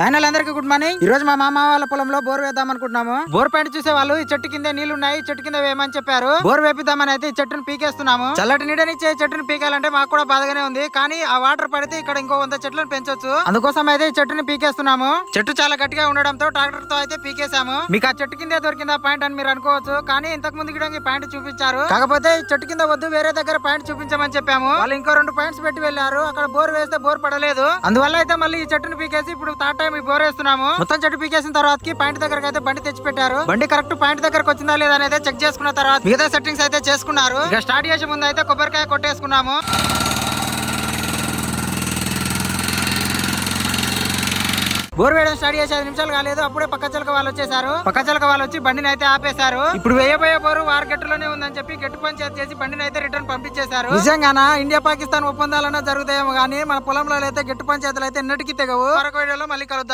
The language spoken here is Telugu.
అందరికి గుడ్ మార్నింగ్ ఈ రోజు మా మామ వాళ్ళ పొలంలో బోర్ వేద్దాం అనుకుంటున్నాము బోర్ పైన చూసే వాళ్ళు ఈ చెట్టు కింద నీళ్లు ఉన్నాయి చెట్టు కింద వేయమని చెప్పారు బోర్ వేపిద్దామని అయితే ఈ చెట్టును పీకేస్తున్నాము చల్లటి నీడనిచ్చే చెట్టును పీకాలంటే మాకు కూడా బాధగానే ఉంది కానీ ఆ వాటర్ పడితే ఇక్కడ ఇంకో వంద చెట్లను పెంచొచ్చు అందుకోసం అయితే ఈ చెట్టుని పీకేస్తున్నాము చెట్టు చాలా గట్టిగా ఉండడంతో ట్రాక్టర్ తో అయితే పీకేసాము మీకు ఆ చెట్టు కింద దొరికిందా పాయింట్ అని మీరు అనుకోవచ్చు కానీ ఇంతకు ముందు కూడా ఈ పాయింట్ చూపించారు కాకపోతే ఈ చెట్టు కింద వద్దు వేరే దగ్గర పాయింట్ చూపించమని చెప్పాము వాళ్ళు ఇంకో రెండు పాయింట్స్ పెట్టి వెళ్లారు అక్కడ బోర్ వేస్తే బోర్ పడలేదు అందువల్ల అయితే మళ్ళీ ఈ చెట్టును పీకేసి ఇప్పుడు తాట టైం బోరేస్తున్నాము మొత్తం చెట్టు పీకేసిన తర్వాత పాయింట్ దగ్గరకి అయితే బండి తెచ్చి పెట్టారు బండి కరెక్ట్ పాయింట్ దగ్గరకు వచ్చిందా లేదా అనేది చెక్ చేసుకున్న తర్వాత మిగతా సెట్టింగ్స్ అయితే చేసుకున్నారు స్టార్ట్ చేసే ముందు అయితే కొబ్బరికాయ కొట్టేసుకున్నాము బోర్ వేయడం స్టార్ట్ చేసి ఐదు నిమిషాలు కాలేదు అప్పుడే పక్కచలక వాళ్ళు వచ్చేసారు పక్కచలక వాళ్ళు వచ్చి బండిని అయితే ఆపేశారు ఇప్పుడు వేయబోయే బోరు వారు గట్టులోనే ఉందని చెప్పి గట్టు పంచాయతీ చేసి బండిని అయితే రిటర్న్ పంపించేశారు నిజంగానా ఇండియా పాకిస్తాన్ ఒప్పందాలన్నా జరుగుతాయేమో కానీ మన పొలంలో అయితే గట్టు పంచాయతీలు అయితే ఎన్నటికీ తెగవు మరొక వీడియోలో మళ్ళీ కలుద్దాం